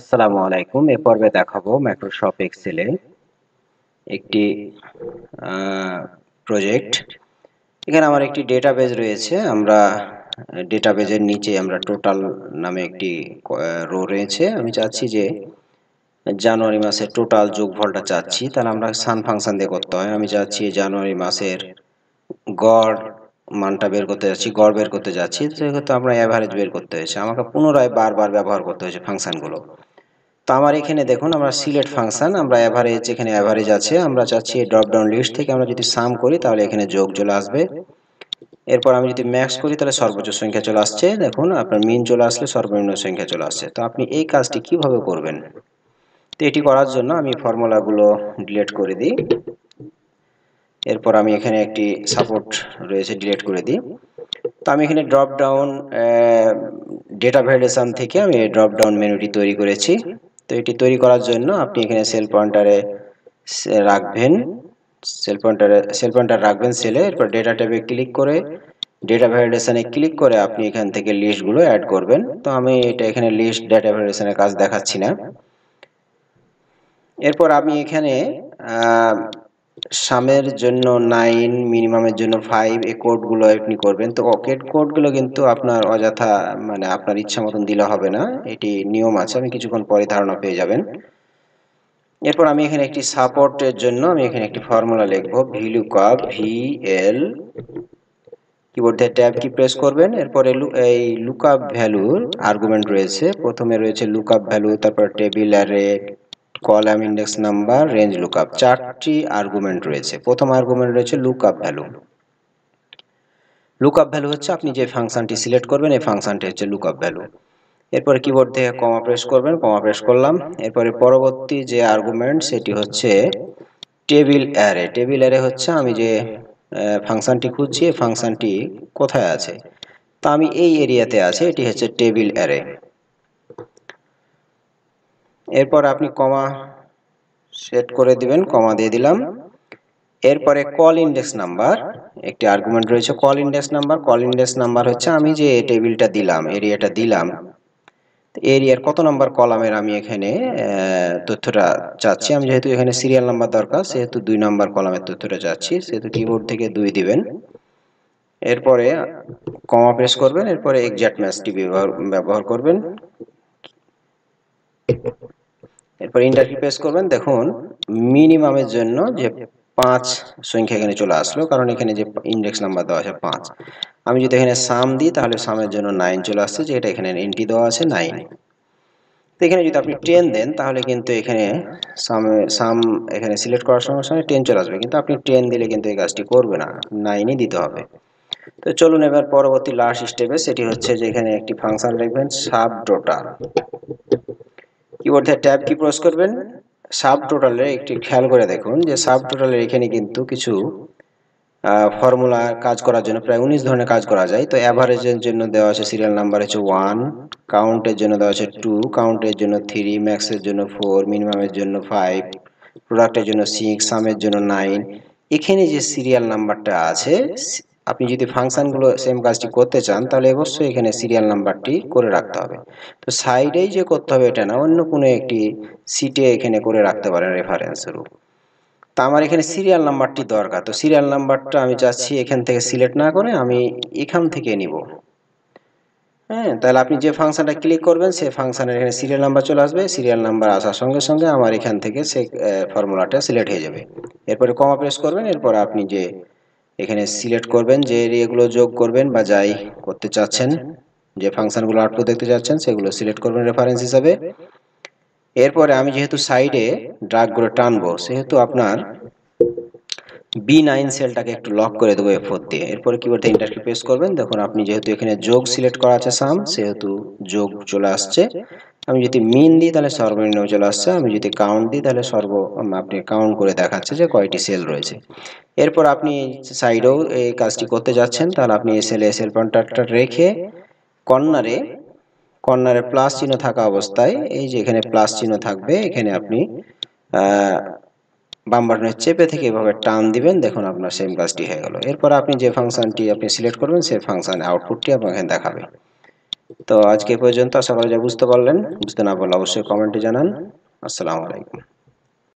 আসসালামু আলাইকুম এ পর্বে দেখাবো মাইক্রোসফট এক্সেলে একটি প্রজেক্ট এখানে আমার একটি ডেটাবেজ রয়েছে আমরা ডেটাবেজের নিচে আমরা টোটাল নামে একটি রো রয়েছে আমি চাচ্ছি যে জানুয়ারি মাসের টোটাল যোগফলটা চাচ্ছি তাহলে আমরা সান ফাংশন দিয়ে করতে হয় আমি চাচ্ছি জানুয়ারি মাসের গড় মানটা বের করতে যাচ্ছি গড় বের করতে যাচ্ছি সেক্ষেত্রে আমরা অ্যাভারেজ বের করতে হয়েছে আমাকে পুনরায় বারবার ব্যবহার করতে হয়েছে ফাংশানগুলো তো আমার এখানে দেখুন আমরা সিলেট ফাংশান আমরা অ্যাভারেজ এখানে অ্যাভারেজ আছে আমরা চাচ্ছি ড্রপ ডাউন লিস্ট থেকে আমরা যদি সাম করি তাহলে এখানে যোগ চলে আসবে এরপর আমি যদি ম্যাক্স করি তাহলে সর্বোচ্চ সংখ্যা চলে আসছে দেখুন আপনার মিন চলে আসলে সর্বনিম্ন সংখ্যা চলে আসছে তো আপনি এই কাজটি কিভাবে করবেন তো এটি করার জন্য আমি ফর্মুলাগুলো ডিলেট করে দিই এরপর আমি এখানে একটি সাপোর্ট রয়েছে ডিলেট করে দিই তো আমি এখানে ড্রপ ডাউন ডেটা ভ্যালিডেশন থেকে আমি ড্রপ ডাউন মেনুটি তৈরি করেছি তো এটি তৈরি করার জন্য আপনি এখানে সেল পয়েন্টারে রাখবেন সেল পয়েন্টারে সেল পয়েন্টার রাখবেন সেলে এরপর ডেটা ট্যাবে ক্লিক করে ডেটা ভ্যালিডেশনে ক্লিক করে আপনি এখান থেকে লিস্টগুলো অ্যাড করবেন তো আমি এটা এখানে লিস্ট ডেটা ভ্যালিডেশনের কাজ দেখাচ্ছি না এরপর আমি এখানে সামের জন্য নাইন মিনিমামের জন্য ফাইভ এ কোডগুলো আপনি করবেন তো অকেট কোডগুলো কিন্তু আপনার অযথা মানে আপনার ইচ্ছা মতন দিলে হবে না এটি নিয়ম আছে আমি কিছুক্ষণ পরে ধারণা পেয়ে যাবেন এরপর আমি এখানে একটি সাপোর্টের জন্য আমি এখানে একটি ফর্মুলা লিখব কাপ ভি এল দিয়ে ট্যাব কি প্রেস করবেন এরপরে এই লুকআপ ভ্যালুর আর্গুমেন্ট রয়েছে প্রথমে রয়েছে লুকআপ ভ্যালু তারপর table array column index number range lookup চারটি আর্গুমেন্ট রয়েছে প্রথম আর্গুমেন্ট রয়েছে look up value look up value হচ্ছে আপনি যে ফাংশনটি সিলেক্ট করবেন এই ফাংশনটি হচ্ছে লুক আপ ভ্যালু এরপরে কিবোর্ড থেকে কমা প্রেস করবেন কমা প্রেস করলাম এরপরে পরবর্তী যে আর্গুমেন্ট সেটি হচ্ছে টেবিল অ্যারে টেবিল অ্যারে হচ্ছে আমি যে ফাংশনটি খুঁজছি এই ফাংশনটি কোথায় আছে তা আমি এই এরিয়াতে আছে এটি হচ্ছে টেবিল অ্যারে এরপর আপনি কমা সেট করে দিবেন কমা দিয়ে দিলাম এরপরে কল ইন্ডেক্স নাম্বার একটি আর্গুমেন্ট রয়েছে col index number col index number হচ্ছে আমি যে টেবিলটা দিলাম এরিয়াটা দিলাম এরিয়ার কত নাম্বার কলামের আমি এখানে তথ্যটা চাচ্ছি আমি যেহেতু এখানে সিরিয়াল নাম্বার দরকার সেহেতু দুই নাম্বার কলামের তথ্যটা চাচ্ছি সেহেতু কিবোর্ড থেকে দুই দিবেন এরপরে কমা প্রেস করবেন এরপরে এক্সাক্ট ম্যাচটি ব্যবহার ব্যবহার করবেন এরপর ইন্টারটি প্রেস করবেন দেখুন মিনিমামের জন্য যে পাঁচ সংখ্যা এখানে চলে আসলো কারণ এখানে যে ইন্ডেক্স নাম্বার দেওয়া আছে পাঁচ আমি যদি এখানে সাম দিই তাহলে সামের জন্য নাইন চলে আসছে যে এটা এখানে এন্ট্রি দেওয়া আছে নাইন তো এখানে যদি আপনি টেন দেন তাহলে কিন্তু এখানে সাম সাম এখানে সিলেক্ট করার সঙ্গে সঙ্গে টেন চলে আসবে কিন্তু আপনি টেন দিলে কিন্তু এই কাজটি করবে না নাইনই দিতে হবে তো চলুন এবার পরবর্তী লাস্ট স্টেপে সেটি হচ্ছে যে এখানে একটি ফাংশন লিখবেন সাব ডোটাল অধ্যায় ট্যাব কি প্রেস করবেন সাব টোটালে একটি খেয়াল করে দেখুন যে সাব টোটালের এখানে কিন্তু কিছু ফর্মুলা কাজ করার জন্য প্রায় উনিশ ধরনের কাজ করা যায় তো অ্যাভারেজের জন্য দেওয়া আছে সিরিয়াল নাম্বার হচ্ছে ওয়ান কাউন্টের জন্য দেওয়া আছে টু কাউন্টের জন্য থ্রি ম্যাক্সের জন্য ফোর মিনিমামের জন্য ফাইভ প্রোডাক্টের জন্য সিক্স সামের জন্য নাইন এখানে যে সিরিয়াল নাম্বারটা আছে আপনি যদি ফাংশানগুলো সেম কাজটি করতে চান তাহলে অবশ্যই এখানে সিরিয়াল নাম্বারটি করে রাখতে হবে তো সাইডেই যে করতে হবে এটা না অন্য কোনো একটি সিটে এখানে করে রাখতে পারেন রেফারেন্স রূপ তা আমার এখানে সিরিয়াল নাম্বারটি দরকার তো সিরিয়াল নাম্বারটা আমি চাচ্ছি এখান থেকে সিলেক্ট না করে আমি এখান থেকে নিব হ্যাঁ তাহলে আপনি যে ফাংশানটা ক্লিক করবেন সেই ফাংশানের এখানে সিরিয়াল নাম্বার চলে আসবে সিরিয়াল নাম্বার আসার সঙ্গে সঙ্গে আমার এখান থেকে সেই ফর্মুলাটা সিলেক্ট হয়ে যাবে এরপরে কমা প্রেস করবেন এরপর আপনি যে এখানে সিলেক্ট করবেন যে এরিয়াগুলো যোগ করবেন বা যাই করতে চাচ্ছেন যে ফাংশনগুলো আউটপুট দেখতে চাচ্ছেন সেগুলো সিলেক্ট করবেন রেফারেন্স হিসাবে এরপরে আমি যেহেতু সাইডে ড্রাগগুলো টানবো সেহেতু আপনার বি নাইন সেলটাকে একটু লক করে দেবো এফ ফোর দিয়ে এরপরে বলতে ইন্টারকে প্রেস করবেন দেখুন আপনি যেহেতু এখানে যোগ সিলেক্ট করা আছে সাম সেহেতু যোগ চলে আসছে আমি যদি মিন দিই তাহলে সর্বনিম্ন চলে আসছে আমি যদি কাউন্ট দিই তাহলে সর্ব আপনি কাউন্ট করে দেখাচ্ছে যে কয়টি সেল রয়েছে এরপর আপনি সাইডেও এই কাজটি করতে যাচ্ছেন তাহলে আপনি এস এল এস এল কন্ট্রাক্টটা রেখে কর্নারে কর্নারে প্লাস চিহ্ন থাকা অবস্থায় এই যে এখানে প্লাস চিহ্ন থাকবে এখানে আপনি বাম চেপে থেকে এভাবে টান দিবেন দেখুন আপনার সেম কাজটি হয়ে গেল এরপর আপনি যে ফাংশনটি আপনি সিলেক্ট করবেন সেই ফাংশান আউটপুটটি আপনার এখানে দেখাবে তো আজকে পর্যন্ত আশা করা যায় বুঝতে পারলেন বুঝতে না পারলে অবশ্যই কমেন্টে জানান আসসালামু আলাইকুম